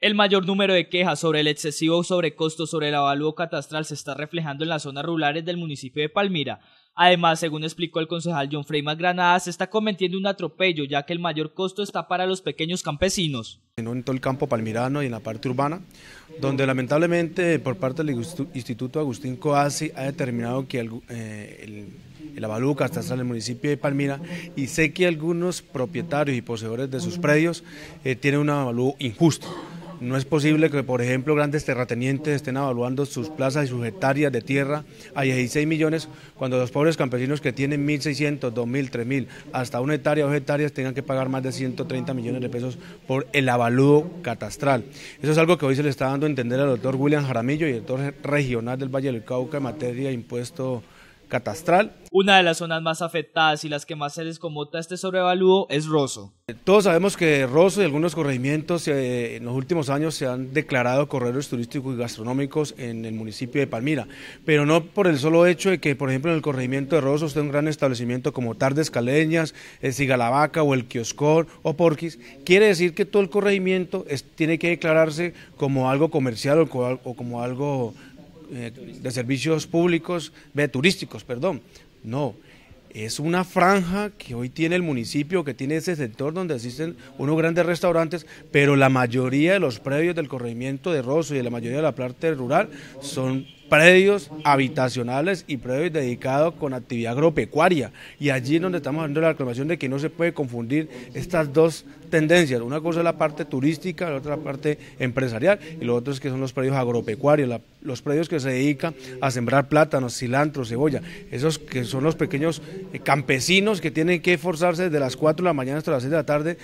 El mayor número de quejas sobre el excesivo sobrecosto sobre el avalúo catastral se está reflejando en las zonas rurales del municipio de Palmira. Además, según explicó el concejal John Freyman Granada, se está cometiendo un atropello, ya que el mayor costo está para los pequeños campesinos. En todo el campo palmirano y en la parte urbana, donde lamentablemente por parte del Instituto Agustín Coasi ha determinado que eh, el, avalúo catastral del municipio de Palmira y sé que algunos propietarios y poseedores de sus predios eh, tienen un avalúo injusto. No es posible que, por ejemplo, grandes terratenientes estén evaluando sus plazas y sus hectáreas de tierra a 16 millones cuando los pobres campesinos que tienen 1.600, 2.000, 3.000, hasta una hectárea o hectáreas tengan que pagar más de 130 millones de pesos por el avalúo catastral. Eso es algo que hoy se le está dando a entender al doctor William Jaramillo y regional del Valle del Cauca en materia de impuesto una de las zonas más afectadas y las que más se les comota este sobrevalúo es Rosso. Todos sabemos que Rosso y algunos corregimientos eh, en los últimos años se han declarado corredores turísticos y gastronómicos en el municipio de Palmira, pero no por el solo hecho de que, por ejemplo, en el corregimiento de Rosso esté un gran establecimiento como Tardes Caleñas, el eh, Sigalabaca o el Kioscor o Porquis, quiere decir que todo el corregimiento tiene que declararse como algo comercial o como algo eh, de servicios públicos, de turísticos, perdón. No, es una franja que hoy tiene el municipio, que tiene ese sector donde existen unos grandes restaurantes, pero la mayoría de los predios del corregimiento de Rosso y de la mayoría de la parte rural son predios habitacionales y predios dedicados con actividad agropecuaria. Y allí es donde estamos hablando de la aclaración de que no se puede confundir estas dos tendencias. Una cosa es la parte turística, la otra parte empresarial, y lo otro es que son los predios agropecuarios, los predios que se dedican a sembrar plátanos, cilantro, cebolla. Esos que son los pequeños eh, campesinos que tienen que esforzarse desde las 4 de la mañana hasta las 6 de la tarde,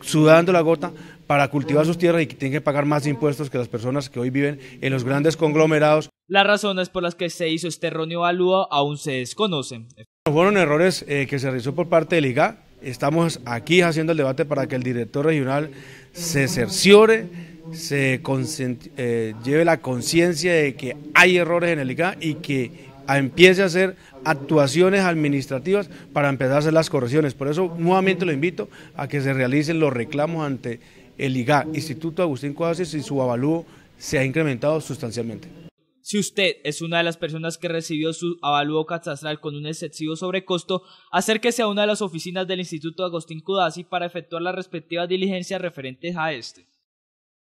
sudando la gota para cultivar sus tierras y que tienen que pagar más impuestos que las personas que hoy viven en los grandes conglomerados. Las razones por las que se hizo este erróneo evalúo aún se desconocen. Fueron errores eh, que se realizó por parte del IGA. Estamos aquí haciendo el debate para que el director regional se cerciore, se eh, lleve la conciencia de que hay errores en el IGA y que empiece a hacer actuaciones administrativas para empezar a hacer las correcciones. Por eso nuevamente lo invito a que se realicen los reclamos ante el IGA, Instituto Agustín Codazzi si su avalúo se ha incrementado sustancialmente. Si usted es una de las personas que recibió su avalúo catastral con un excesivo sobrecosto, acérquese a una de las oficinas del Instituto Agustín Cudasi para efectuar las respectivas diligencias referentes a este.